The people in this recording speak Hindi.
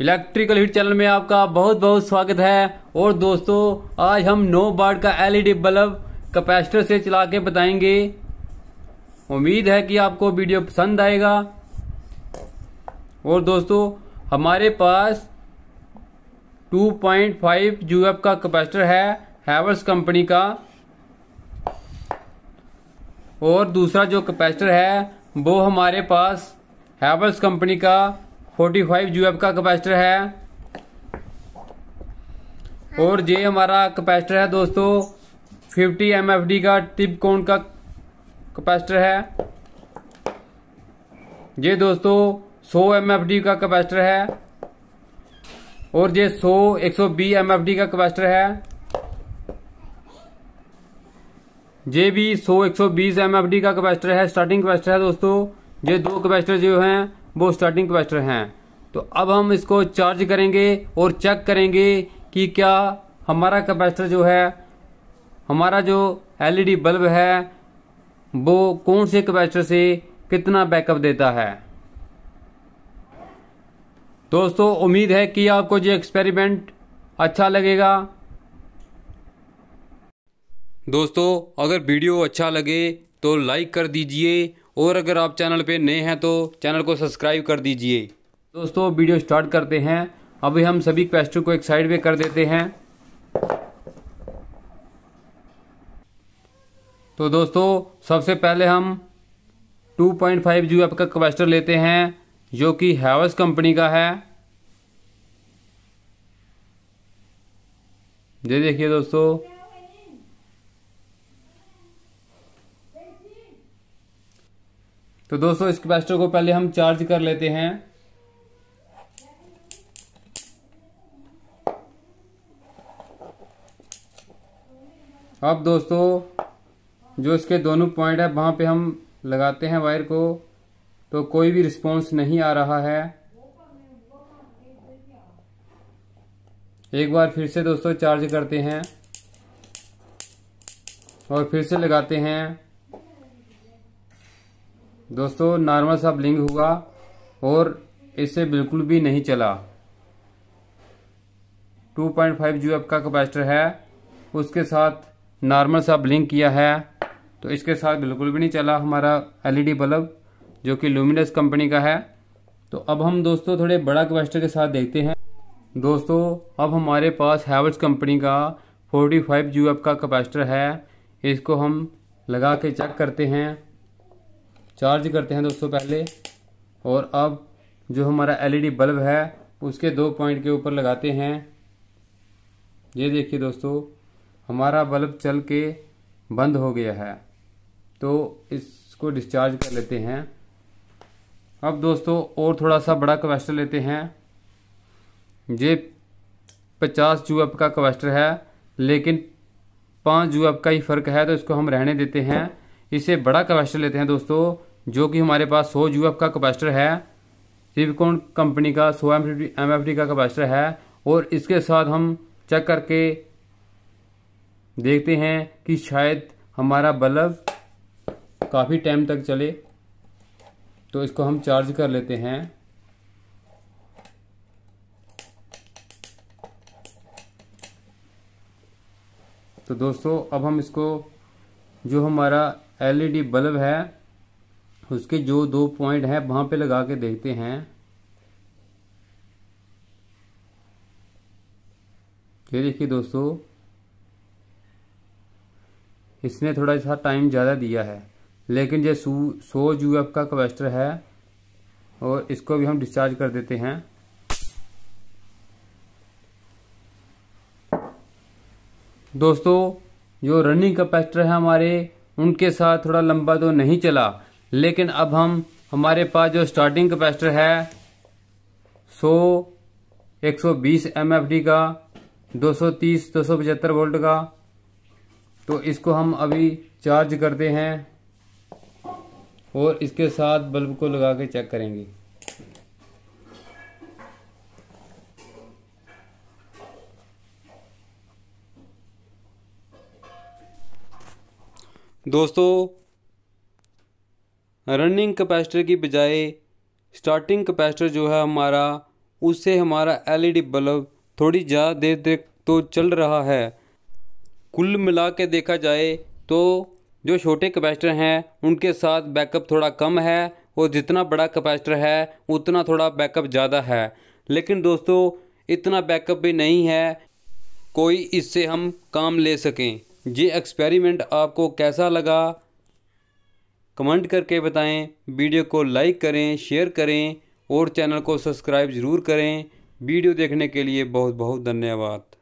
इलेक्ट्रिकल हीट चैनल में आपका बहुत बहुत स्वागत है और दोस्तों आज हम नो बार्ड का एलईडी बल्ब कैपेसिटर से चला के बताएंगे उम्मीद है कि आपको वीडियो पसंद आएगा और दोस्तों हमारे पास 2.5 पॉइंट का कैपेसिटर है हैवर्स कंपनी का और दूसरा जो कैपेसिटर है वो हमारे पास हैवर्स कंपनी का फोर्टी फाइव जू का कैपेसिटर है और ये हमारा कैपेसिटर है दोस्तों फिफ्टी एम एफ डी का टिप कोण का कैपेसिटर है ये दोस्तों सौ एम एफ डी का कैपेसिटर है और ये सौ एक सौ बी एम एफ डी का कैपेसिटर है ये भी सौ एक सौ बीस एम एफ डी का कैपेसिटर है स्टार्टिंग कैपेसिटर है दोस्तों ये दो कैपेसिटर जो हैं वो स्टार्टिंग कैपेसिटर हैं तो अब हम इसको चार्ज करेंगे और चेक करेंगे कि क्या हमारा कैपेसिटर जो है हमारा जो एलईडी बल्ब e है वो कौन से कैपेसिटर से कितना बैकअप देता है दोस्तों उम्मीद है कि आपको ये एक्सपेरिमेंट अच्छा लगेगा दोस्तों अगर वीडियो अच्छा लगे तो लाइक कर दीजिए और अगर आप चैनल पे नए हैं तो चैनल को सब्सक्राइब कर दीजिए दोस्तों वीडियो स्टार्ट करते हैं अभी हम सभी क्वेश्चन को एक साइड में कर देते हैं तो दोस्तों सबसे पहले हम 2.5 पॉइंट फाइव का क्वेस्टर लेते हैं जो कि हैवस कंपनी का है ये देखिए दोस्तों तो दोस्तों इस कैपेसिटर को पहले हम चार्ज कर लेते हैं अब दोस्तों जो इसके दोनों पॉइंट है वहां पे हम लगाते हैं वायर को तो कोई भी रिस्पॉन्स नहीं आ रहा है एक बार फिर से दोस्तों चार्ज करते हैं और फिर से लगाते हैं दोस्तों नॉर्मल सा ब्लिंग हुआ और इसे बिल्कुल भी नहीं चला 2.5 पॉइंट जो आपका कैपेसिटर है उसके साथ नॉर्मल सा ब्लिंक किया है तो इसके साथ बिल्कुल भी नहीं चला हमारा एलईडी e बल्ब जो कि लुमिनस कंपनी का है तो अब हम दोस्तों थोड़े बड़ा कैपेसिटर के साथ देखते हैं दोस्तों अब हमारे पास हैवल्स कंपनी का 45 फाइव का कैपेसिटर है इसको हम लगा के चेक करते हैं चार्ज करते हैं दोस्तों पहले और अब जो हमारा एलईडी बल्ब है उसके दो पॉइंट के ऊपर लगाते हैं ये देखिए दोस्तों हमारा बल्ब चल के बंद हो गया है तो इसको डिस्चार्ज कर लेते हैं अब दोस्तों और थोड़ा सा बड़ा कवेस्टर लेते हैं ये पचास एफ का कवेस्टर है लेकिन पाँच जूएप का ही फ़र्क है तो इसको हम रहने देते हैं इसे बड़ा कवेस्टर लेते हैं दोस्तों जो कि हमारे पास सौ यू का कैपेसिटर है सिविकॉन कंपनी का सौ एम एफ का कैपेसिटर है और इसके साथ हम चेक करके देखते हैं कि शायद हमारा बल्ब काफ़ी टाइम तक चले तो इसको हम चार्ज कर लेते हैं तो दोस्तों अब हम इसको जो हमारा एलईडी बल्ब है उसके जो दो पॉइंट हैं वहां पे लगा के देखते हैं ये देखिए दोस्तों इसने थोड़ा सा टाइम ज़्यादा दिया है लेकिन ये सौ यू एफ का कवेस्टर है और इसको भी हम डिस्चार्ज कर देते हैं दोस्तों जो रनिंग कैपेसिटर है हमारे उनके साथ थोड़ा लंबा तो नहीं चला लेकिन अब हम हमारे पास जो स्टार्टिंग कैपेसिटर है 100 120 एमएफडी का 230 275 वोल्ट का तो इसको हम अभी चार्ज करते हैं और इसके साथ बल्ब को लगा के चेक करेंगे दोस्तों रनिंग कैपेसिटर की बजाय स्टार्टिंग कैपेसिटर जो है हमारा उससे हमारा एलईडी बल्ब थोड़ी ज़्यादा देर तक तो चल रहा है कुल मिला के देखा जाए तो जो छोटे कैपेसिटर हैं उनके साथ बैकअप थोड़ा कम है और जितना बड़ा कैपेसिटर है उतना थोड़ा बैकअप ज़्यादा है लेकिन दोस्तों इतना बैकअप भी नहीं है कोई इससे हम काम ले सकें ये एक्सपेरिमेंट आपको कैसा लगा कमेंट करके बताएं वीडियो को लाइक करें शेयर करें और चैनल को सब्सक्राइब ज़रूर करें वीडियो देखने के लिए बहुत बहुत धन्यवाद